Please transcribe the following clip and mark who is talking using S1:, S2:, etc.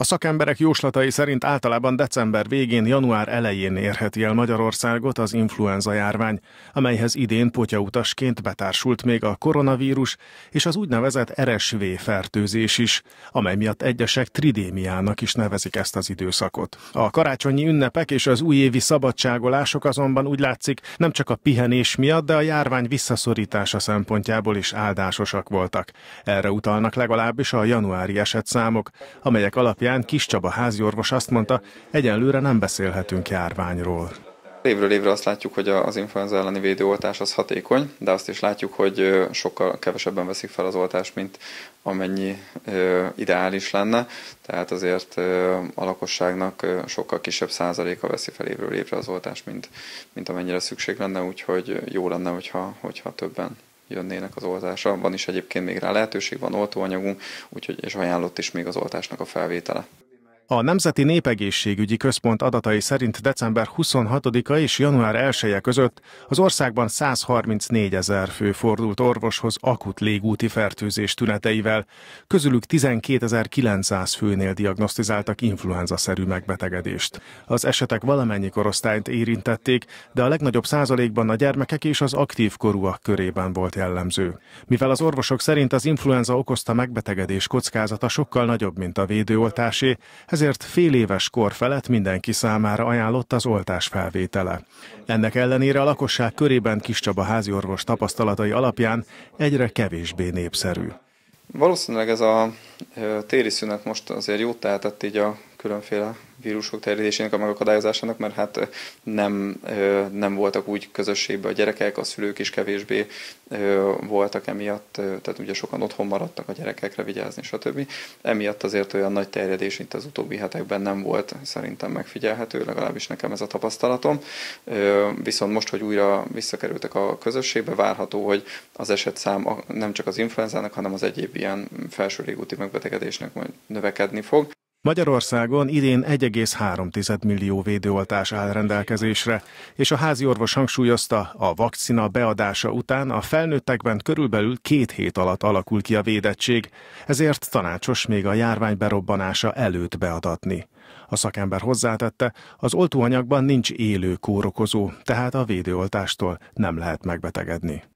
S1: A szakemberek jóslatai szerint általában december végén, január elején érheti el Magyarországot az influenza járvány, amelyhez idén potyautasként betársult még a koronavírus és az úgynevezett RSV fertőzés is, amely miatt egyesek tridémiának is nevezik ezt az időszakot. A karácsonyi ünnepek és az újévi szabadságolások azonban úgy látszik nem csak a pihenés miatt, de a járvány visszaszorítása szempontjából is áldásosak voltak. Erre utalnak legalábbis a januári esetszámok, amelyek alapján napján Kis Csaba háziorvos azt mondta, egyenlőre nem beszélhetünk járványról.
S2: Évről évre azt látjuk, hogy az influenza elleni védőoltás az hatékony, de azt is látjuk, hogy sokkal kevesebben veszik fel az oltást, mint amennyi ideális lenne. Tehát azért a lakosságnak sokkal kisebb százaléka veszi fel évről évre az oltást, mint, mint amennyire szükség lenne, úgyhogy jó lenne, hogyha, hogyha többen jönnének az oltásra. Van is egyébként még rá lehetőség, van oltóanyagunk, úgyhogy és ajánlott is még az oltásnak a felvétele.
S1: A Nemzeti Népegészségügyi Központ adatai szerint december 26-a és január 1-e között az országban 134 ezer fő fordult orvoshoz akut légúti fertőzés tüneteivel, közülük 12.900 főnél diagnosztizáltak influenza-szerű megbetegedést. Az esetek valamennyi korosztályt érintették, de a legnagyobb százalékban a gyermekek és az aktív korúak körében volt jellemző. Mivel az orvosok szerint az influenza okozta megbetegedés kockázata sokkal nagyobb, mint a védőoltásé, ez ezért fél éves kor felett mindenki számára ajánlott az oltás felvétele. Ennek ellenére a lakosság körében Csaba háziorvos tapasztalatai alapján egyre kevésbé népszerű.
S2: Valószínűleg ez a téli szünet most azért jót tehetett így a különféle vírusok terjedésének a megakadályozásának, mert hát nem, nem voltak úgy közösségbe a gyerekek, a szülők is kevésbé voltak emiatt, tehát ugye sokan otthon maradtak a gyerekekre vigyázni, stb. Emiatt azért olyan nagy terjedés itt az utóbbi hetekben nem volt szerintem megfigyelhető, legalábbis nekem ez a tapasztalatom. Viszont most, hogy újra visszakerültek a közösségbe, várható, hogy az esetszám nem csak az influenzának, hanem az egyéb ilyen felső légúti megbetegedésnek majd növekedni fog.
S1: Magyarországon idén 1,3 millió védőoltás áll rendelkezésre, és a házi orvos hangsúlyozta, a vakcina beadása után a felnőttekben körülbelül két hét alatt alakul ki a védettség, ezért tanácsos még a járvány berobbanása előtt beadatni. A szakember hozzátette, az oltóanyagban nincs élő kórokozó, tehát a védőoltástól nem lehet megbetegedni.